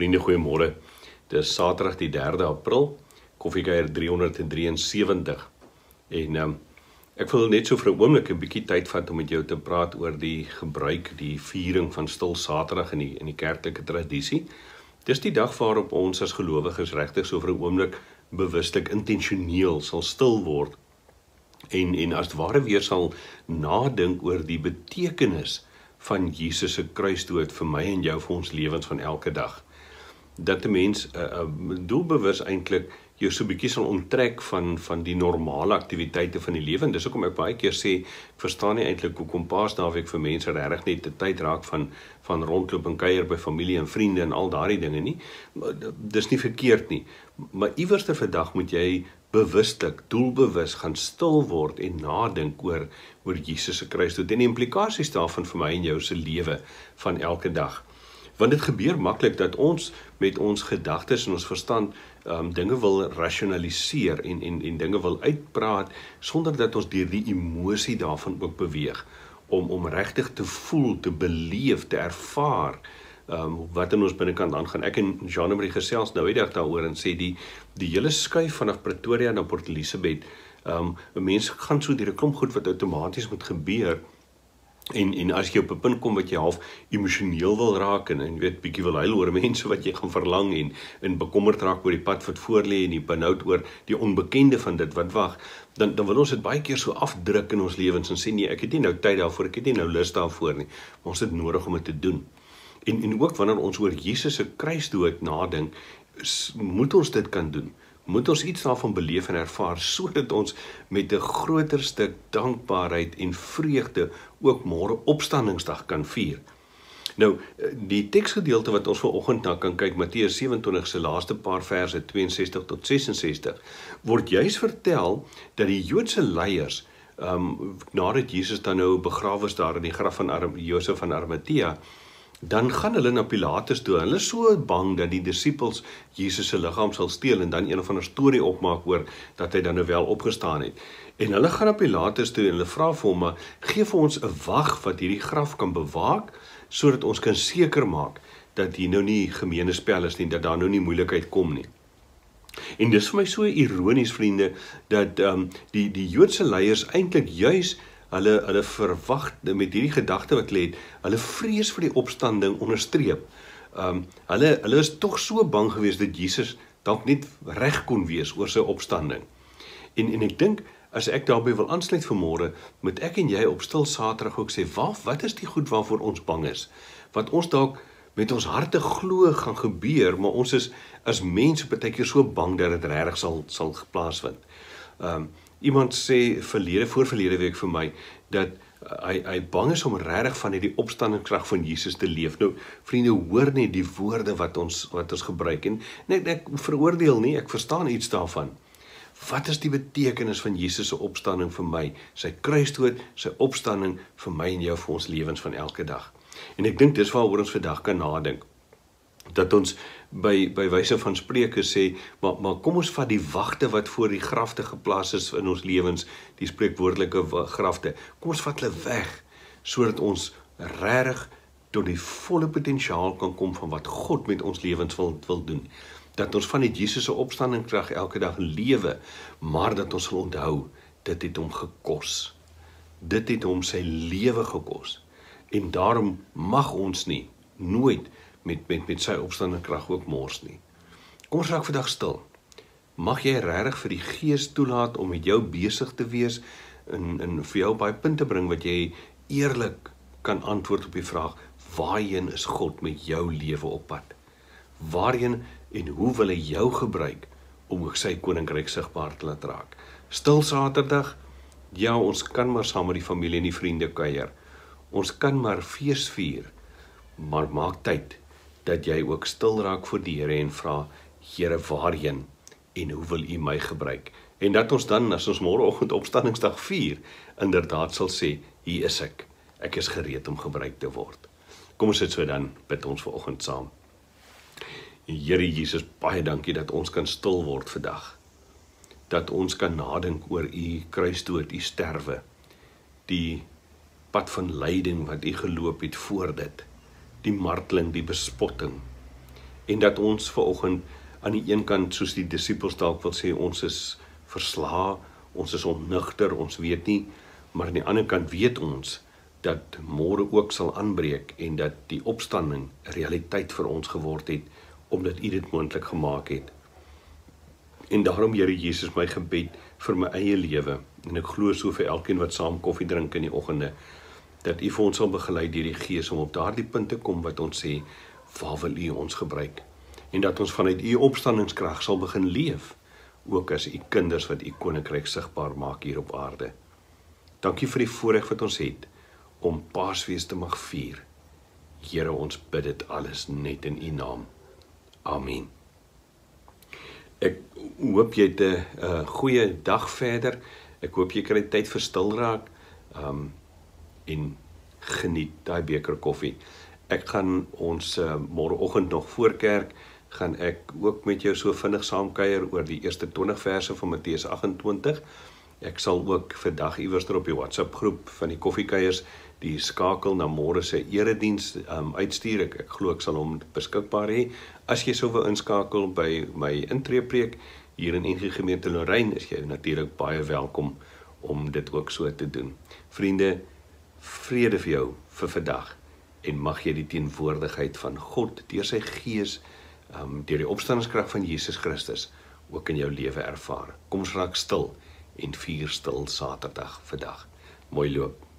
Vriende, goeiemôre. Dis Saterdag die 3de April, Koffiekeier 373. En um, ek wil net so vir 'n oomblik 'n bietjie tyd vat om met jou te praat oor die gebruik, die viering van stil Saterdag in die in die kerklike tradisie. Dis die dag waarop ons as gelowiges regtig so vir 'n oomblik bewustelik intentioneel sal stil word en en as ware weer sal nadink oor die betekenis van Jesus se kruisdood vir my en jou vir ons lewens van elke dag dat 'n mens uh, eh, eh, doelbewus eintlik jou so 'n bietjie sal onttrek van van die normale aktiwiteite van die lewe en dis hoekom ek baie keer sê ek verstaan nie eintlik hoekom Paasnaweek vir mense regtig net te tyd raak van van rondloop en kuier by familie en vriende en al daardie dinge nie. Maar eh, dis nie verkeerd nie. Maar iewers ter vandag moet jy bewustelik, doelbewus gaan stil word en nadink oor oor Jesus se kruisdood en die implikasies daarvan vir my en jou se lewe van elke dag want dit gebeur maklik dat ons met ons gedagtes en ons verstand um dinge wil rationaliseer en en en dinge wil uitpraat sonder dat ons deur die emosie daarvan ook beweeg om om regtig te voel, te beleef, te ervaar um wat in ons binnekant aangaan. Ek en Jean-Marie gesels nou eendag daaroor en sê die die hele skuif vanaf Pretoria na Port Elizabeth, um mense gaan so deur 'n klomp goed wat outomaties moet gebeur en en as jy op 'n punt kom wat jy half emosioneel wil raak en en weet bietjie wil huil oor mense wat jy gaan verlang en en bekommerd raak oor die pad wat voor lê en die benoud oor die onbekende van dit wat wag dan dan wil ons dit baie keer so afdruk in ons lewens en sê nee ek het nie nou tyd daarvoor ek het nie nou lus daarvoor nie maar ons het nodig om dit te doen en en ook wanneer ons oor Jesus se kruisdood nadink moet ons dit kan doen moet ons iets daarvan beleef en ervaar sodat ons met 'n groter stuk dankbaarheid en vreugde ook môre opstandingsdag kan vier. Nou, die teksgedeelte wat ons vanoggend na kan kyk, Matteus 27 se laaste paar verse 62 tot 66, word juis vertel dat die Joodse leiers ehm um, nadat Jesus dan nou begrawe is daar in die graf van Josef van Arimatea, dan gaan hulle na Pilatus toe. Hulle is so bang dat die disippels Jesus se liggaam sal steel en dan een of ander storie opmaak oor dat hy dan nou wel opgestaan het. En hulle gaan na Pilatus toe en hulle vra vir hom: "Maar gee vir ons 'n wag wat hierdie graf kan bewaak sodat ons kan seker maak dat hier nou nie gemeene spel is nie, dat daar nou nie moeilikheid kom nie." En dis vir my so ironies vriende dat ehm um, die die Joodse leiers eintlik juis hulle hulle verwag met hierdie gedagte wat hulle het, hulle vrees vir die opstanding onderstreep. Ehm um, hulle hulle is tog so bang geweest dat Jesus dalk nie reg kon wees oor sy opstanding. En en ek dink as ek daarbey wil aansluit vanmôre, moet ek en jy op stil Saterdag ook sê, "Waar wat is die goed waarvoor ons bang is?" Wat ons dalk met ons harte glo gaan gebeur, maar ons is as mense baie keer so bang dat dit regtig sal sal geplaas word. Ehm um, Iemand sê verlede voorverlede week vir my dat uh, hy hy bang is om regtig van hierdie opstandingskrag van Jesus te leef. Nou vriende, hoor net die woorde wat ons wat ons gebruik en net ek veroordeel nie, ek verstaan iets daarvan. Wat is die betekenis van Jesus se opstanding vir my? Sy kruisdood, sy opstanding vir my en jou vir ons lewens van elke dag. En ek dink dis waaroor ons vandag kan nadink dat ons by by wyse van Spreuke sê maar maar kom ons vat die wagte wat voor die grafte geplaas is in ons lewens die spreekwoordelike grafte kom ons vat hulle weg sodat ons regtig tot die volle potensiaal kan kom van wat God met ons lewens wil wil doen dat ons van net Jesus se opstanding krag elke dag lewe maar dat ons wil onthou dit het hom gekos dit het hom sy lewe gekos en daarom mag ons nie nooit met met met sy opstaande krag ook mors nie. Kom ons raak vandag stil. Mag jy regtig vir die Gees toelaat om met jou besig te wees in in vir jou baie punte bring wat jy eerlik kan antwoord op die vraag waarheen is God met jou lewe op pad? Waarheen en hoe wil hy jou gebruik om ook sy koninkryk sigbaar te laat raak? Stil Saterdag. Ja, ons kan maar saam met die familie en die vriende kuier. Ons kan maar fees vier. Maar maak tyd dat jy ook stil raak voor die Here en vra Here waarheen en hoe wil U my gebruik? En dat ons dan as ons môreoggend opstanningsdag vier inderdaad sal sê hier is ek. Ek is gereed om gebruik te word. Kom ons sit so dan bid ons vanoggend saam. Here Jesus, baie dankie dat ons kan stil word vandag. Dat ons kan nadink oor u kruisdood, u sterwe, die pad van lyding wat u geloop het voor dit die marteling, die bespotting. En dat ons ver oggend aan die een kant soos die disippels dalk wil sê ons is versla, ons is onnigter, ons weet nie, maar aan die ander kant weet ons dat môre ook sal aanbreek en dat die opstanding 'n realiteit vir ons geword het omdat U dit moontlik gemaak het. En daarom Here Jesus my gebed vir my eie lewe en ek glo so vir elkeen wat saam koffie drink in die oggende dat U vir ons sal begelei deur die Gees om op daardie punte kom wat ons sê waar wil U ons gebruik en dat ons vanuit U opstandingskrag sal begin leef ook as U kinders wat U koninkryk sigbaar maak hier op aarde. Dankie vir die voorreg wat ons het om Paasfees te mag vier. Here ons bid dit alles net in U naam. Amen. Ek hoop jy het 'n uh, goeie dag verder. Ek hoop jy kry tyd vir stil raak. Um en geniet daai beker koffie. Ek gaan ons uh, môreoggend nog voor kerk gaan ek ook met jou so vinnig saamkuier oor die eerste 20 verse van Matteus 28. Ek sal ook vandag iewers er op die WhatsApp groep van die koffiekuiers die skakel na môre se erediens um, uitstuur. Ek, ek glo ek sal hom beskikbaar hê. As jy sou wil inskakel by my intreepreek hier in NG Gemeente Lorraine, is jy natuurlik baie welkom om dit ook so te doen. Vriende, vrede vir jou vir vandag en mag jy die teenwoordigheid van God deur sy gees um deur die opstanningskrag van Jesus Christus ook in jou lewe ervaar. Kom ons raak stil en vier stil Saterdag vandag. Mooi loop.